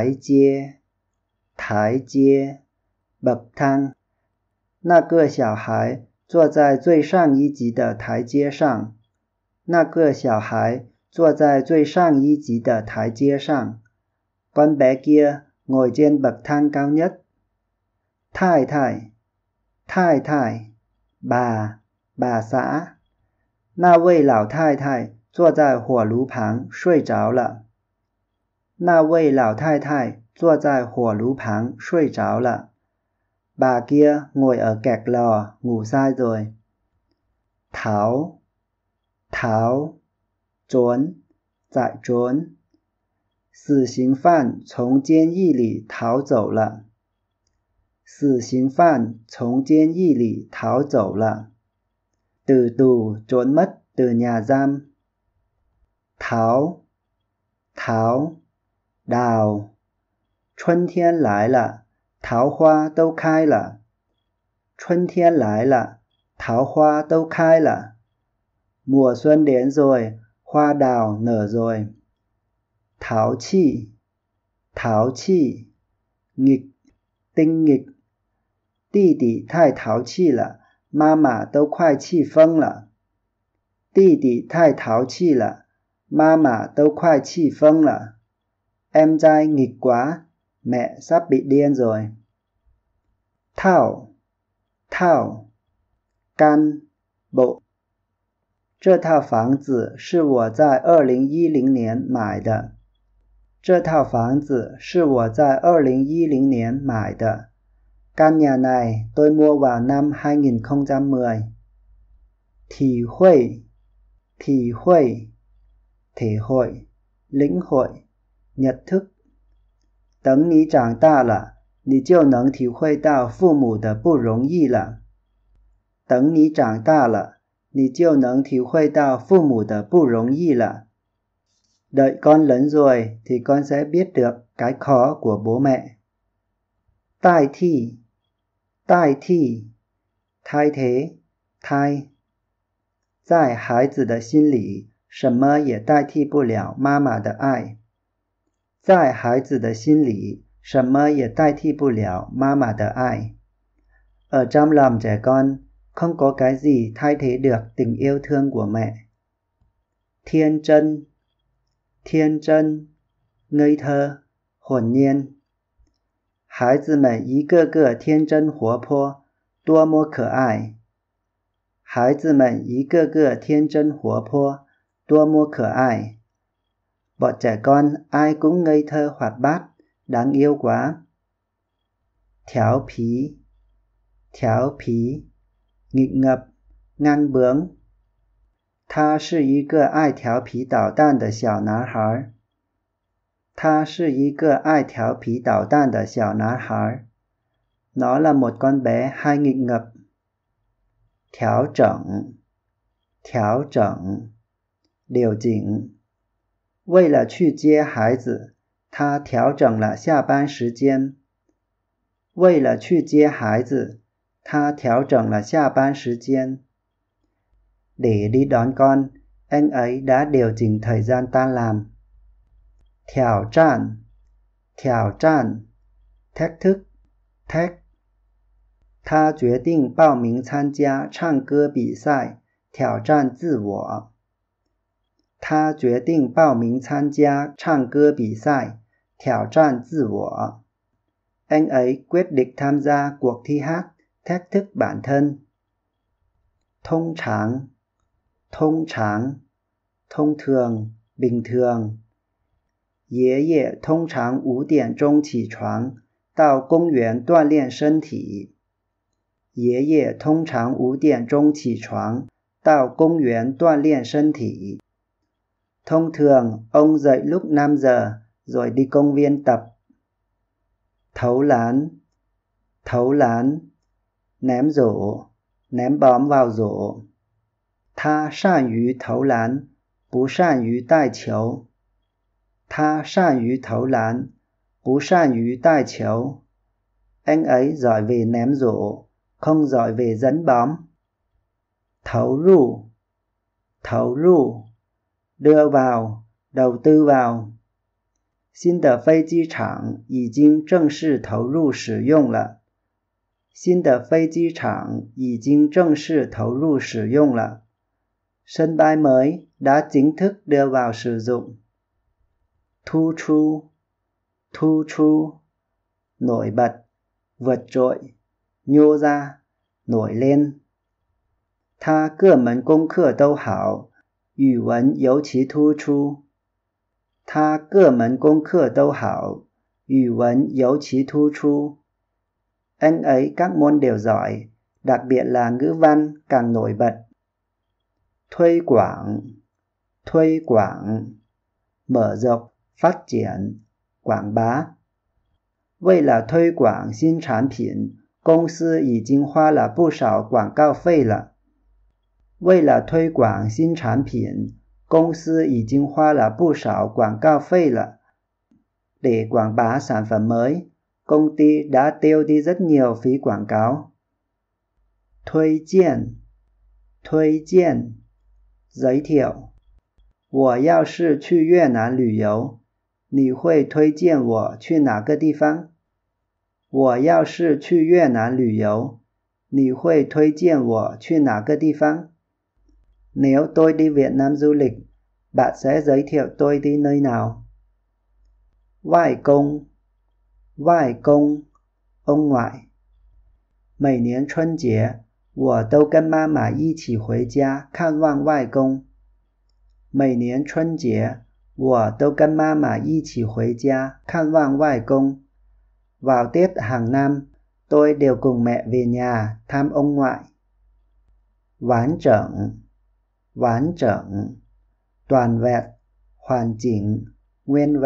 台阶台阶麦汤那个小孩坐在最上一级的台阶上那个小孩坐在最上一级的台阶上干白哥我煎麦汤高一太太太太把把啥那位老太太坐在火炉旁睡着了那位老太太坐在火炉旁睡着了。把爹我儿盖了，午塞嘴。逃，逃，准，在准。死刑犯从监狱里逃走了。死刑犯从监狱里逃走了。từ tù t r ố 逃，逃。到春天来了，桃花都开了。春天来了，桃花都开了。m 孙 x u 花 n đ ế 淘气，淘气你丁你弟弟太淘气了，妈妈都快气疯了。弟弟太淘气了，妈妈都快气疯了。Em trai nghịch quá, mẹ sắp bị điên rồi. Thảo, thảo, can, bộ. 这套房子是我在二零一零年买的。这套房子是我在二零一零年买的。căn nhà này tôi mua vào năm 2010. Thì hội, thì hội, thể hội, lĩnh hội. Nghe h ậ t tu, ì h 等你长大了，你就能体会到父母的不容易了。l 你 n 大了，你就能体会到父母的不容易了。Đợi con lớn rồi thì con sẽ biết được cái khó của bố mẹ. Thay i t i t thế, thay thế, thay thế, ạ i thay. 在孩子的心里，什么也代替不了妈妈的爱。在孩子的心里，什么也代替不了妈妈的爱。Ở Jamla, các con không có cái gì thay thế được tình yêu thương của mẹ. Thiên chân, thiên chân, ngây thơ, hồn nhiên. 孩子们一个个天真活泼，多么可爱！孩子们一个个天真活泼，多么可爱！bọn trẻ con ai cũng ngây thơ hoạt bát, đáng yêu quá. Tháo phí Tháo phí Nghịch ngập Ngang bướng 他是一个爱调皮捣蛋的小男孩。他是一个爱调皮捣蛋的小男孩。Nó là một con bé hay nghịch ngập. Tháo chỉnh, tháo chỉnh, điều chỉnh. 为了去接孩子，他调整了下班时间。为了去接孩子，他调整了下班时间。để đi đón con, anh ấy đã điều chỉnh thời gian tan làm. 挑战，挑战，tác thức, tác。他决定报名参加唱歌比赛，挑战自我。他决定报名参加唱歌比赛，挑战自我。Nên anh quyết định tham gia cuộc thi hát, thể thức bản thân. Thông thường, thông thường, bình thường，爷爷通常五点钟起床，到公园锻炼身体。爷爷通常五点钟起床，到公园锻炼身体。Thông thường ông dậy lúc 5 giờ rồi đi công viên tập. Thấu lán, thấu lán, ném rổ, ném bóng vào rổ. Tha sàn yu thấu lán, bú sàn yu tài chiếu. Tha sàn yu thấu lán, bú sàn yu tài chiếu. Anh ấy giỏi về ném rổ, không giỏi về dẫn bóng. Thấu rủ, thấu rủ đưa vào, đầu tư vào。新的飞机场已经正式投入使用了。新的飞机场已经正式投入使用了。Sân bay mới đã chính thức đưa vào sử dụng. Thu chu, thu chu, nổi bật, vượt trội, nhô ra, nổi lên. 他各门功课都好。语文尤其突出，他各门功课都好，语文尤其突出。An ấy các môn đều giỏi, đặc biệt là ngữ văn càng nổi bật. Thuy quảng, thuy quảng, mở rộng, phát triển, quảng bá. 为了推广新产品，公司已经花了不少广告费了。为了推广新产品，公司已经花了不少广告费了。để quảng bá sản phẩm mới công ty đã tiêu đi rất nhiều phí quảng cáo. 推荐，推荐 z t i 我要是去越南旅游，你会推荐我去哪个地方？我要是去越南旅游，你会推荐我去哪个地方？Nếu tôi đi Việt Nam du lịch, bạn sẽ giới thiệu tôi đi nơi nào? Vài công Vài công Ông ngoại 每年春节，我都跟妈妈一起回家看望外公。每年春节，我都跟妈妈一起回家看望外公。Vào Tết hàng năm, tôi đều cùng mẹ về nhà thăm ông ngoại. Ván trận. 完整，短语，完整，完整。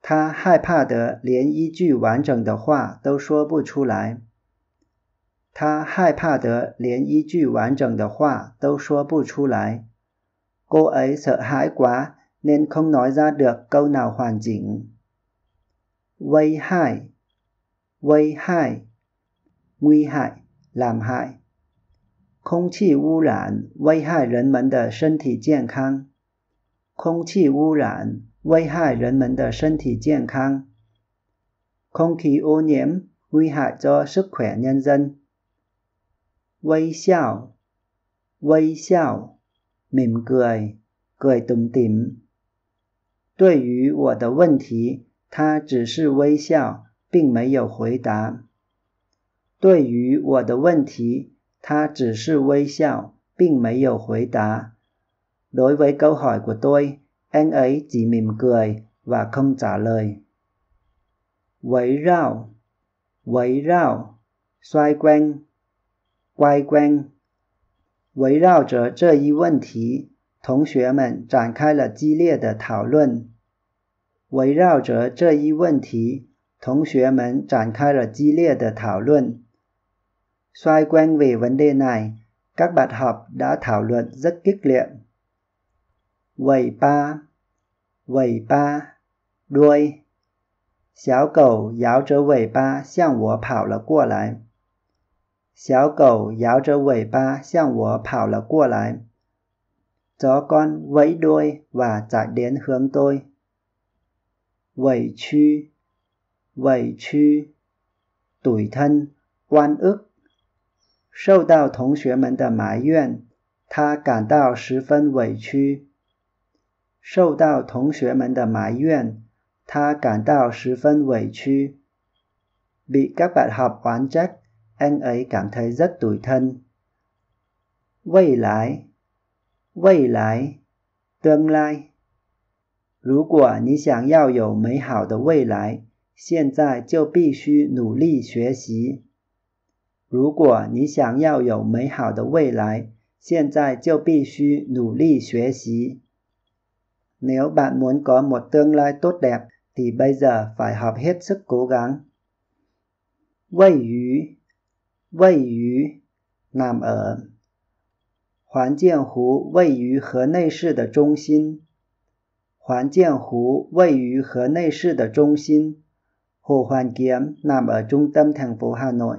他害怕得连一句完整的话都说不出来。他害怕得连一句完整的话都说不出来。Cô ấy sợ hãi quá nên không nói ra được câu nào hoàn chỉnh. Vây hại, vây hại, nguy hại, làm hại. 空气污染危害人们的身体健康。空气污染危害人们的身体健康。空气污染危害着 s ứ 人生。h ỏ e nhân dân。微笑，微笑，面 cười, cười đ ù 对于我的问题，他只是微笑，并没有回答。对于我的问题。他只是微笑，并没有回答。đối với câu hỏi của tôi, anh ấy chỉ mỉm cười và không trả lời. Vây rào, vây rào, xoay quanh, quay quanh, 围绕着这一问题，同学们展开了激烈的讨论。围绕着这一问题，同学们展开了激烈的讨论。Xoay quanh về vấn đề này, các bạn học đã thảo luận rất kích liệt. Vẩy pa, vẩy pa, đuôi. 小狗摇着尾巴向我跑了过来。小狗摇着尾巴向我跑了过来。Chó con vẫy đuôi và chạy đến hướng tôi. Vẩy chu, vẩy chu, tủi thân, quan ức. 受到同学们的埋怨，他感到十分委屈。受到同学们的埋怨，他感到十分委屈。bị các bạn học oán trách, anh ấy cảm thấy rất tủi thân. 未来，未来，tương lai. 如果你想要有美好的未来，现在就必须努力学习。如果你想要有美好的未来，现在就必须努力学习。Nếu bạn muốn có một tương lai tốt đẹp, thì bây giờ phải học hết sức cố gắng. Vì vậy, Vì vậy, Nam ở. Hoàng Kiếm Hồ 位于河内市的中心。Hoàng Kiếm Hồ 位于河内市的中心。Hoàn Kiếm Nam ở trung tâm thành phố Hà Nội.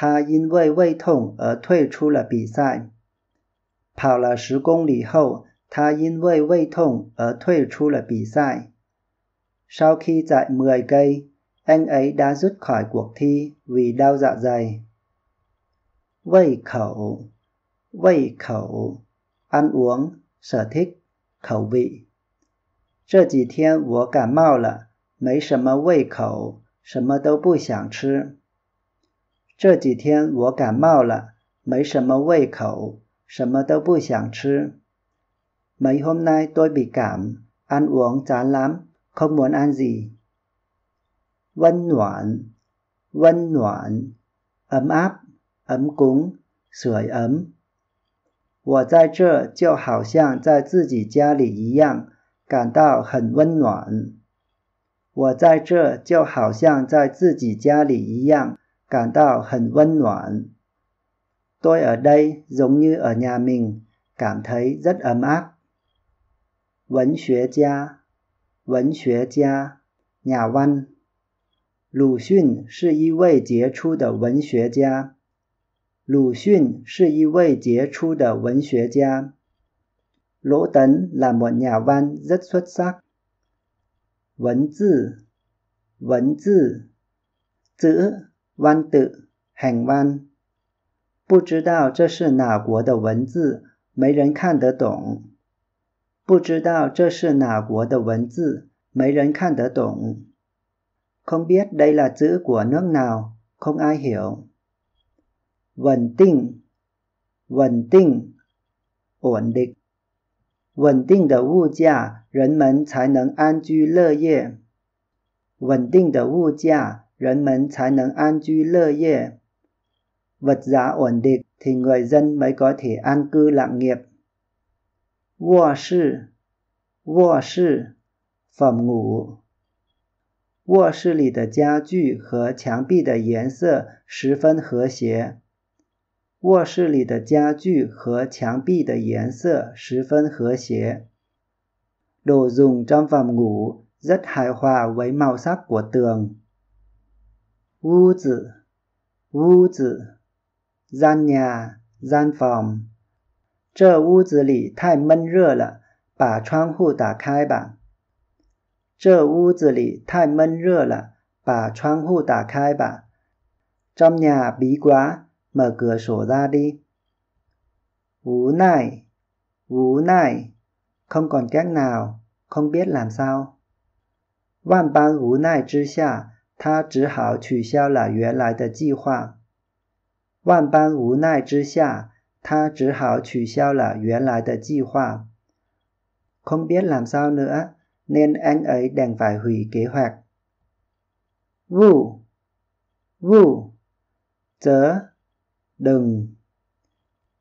他因为胃痛而退出了比赛。跑了十公里后，他因为胃痛而退出了比赛。Sau khi chạy mười cây, anh ấy đã rút khỏi cuộc thi vì đau dạ dày. 饱口，胃口，ăn uống, sở thích, khẩu vị。这几天我感冒了，没什么胃口，什么都不想吃。这几天我感冒了，没什么胃口，什么都不想吃。Mae Hunai Doi B'gann An Ong Zan Lam Khomun Anji Wen Nuan Wen Nuan Am Ap Am Gun Sae Am。我在这就好像在自己家里一样，感到很温暖。我在这就好像在自己家里一样。cảm 到很温暖. Tôi ở đây giống như ở nhà mình, cảm thấy rất ấm áp. Vấn xuế gia, vấn xuế gia, nhà văn. Lũ Xun 是一位杰出的文学家。鲁迅是一位杰出的文学家。Lỗ Tấn là một nhà văn rất xuất sắc. Vấn 字, vấn 字, chữ 弯的，很弯。不知道这是哪国的文字，没人看得懂。不知道这是哪国的文字，没人看得懂。Không biết đây là chữ của nước nào, không ai hiểu。稳定，稳定，稳定。稳定的物价，人们才能安居乐业。稳定的物价。人们才能安居乐业. Vật giá ổn định thì người dân mới có thể an cư lạc nghiệp. Wo shi, wo shi, phẩm ngủ. 卧室里的家具和墙壁的颜色十分和谐。卧室里的家具和墙壁的颜色十分和谐。Đồ dùng trong phòng ngủ rất hài hòa với màu sắc của tường. 屋子屋子 gian nhà gian phòng 这屋子里太闷热了，把窗户打开吧。这屋子里太闷热了，把窗户打开吧。Trong nhà bí quá, mở cửa sổ ra đi. Vú này, vú này, không còn cách nào, không biết làm sao. Vạn ban vú này 之下。他只好取消了原来的计划。万般无奈之下，他只好取消了原来的计划。Không biết làm sao nữa, nên anh ấy đành phải hủy kế hoạch. Wu, Wu, the, don.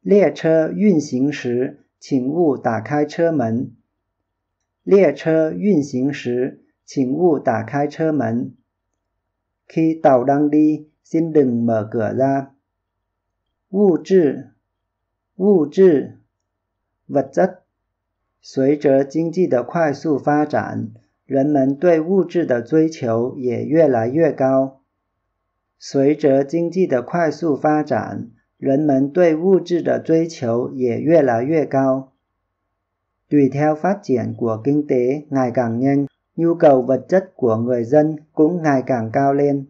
列车运行时，请勿打开车门。列车运行时，请勿打开车门。Khi tàu đang đi, xin đừng mở cửa ra. Vũ trị Vũ trị Vật chất 随着经济的快速发展，人们对物质的追求也越来越高。随着经济的快速发展，人们对物质的追求也越来越高。Tùy theo phát triển của kinh tế ngày càng nhanh, nhu cầu vật chất của người dân cũng ngày càng cao lên.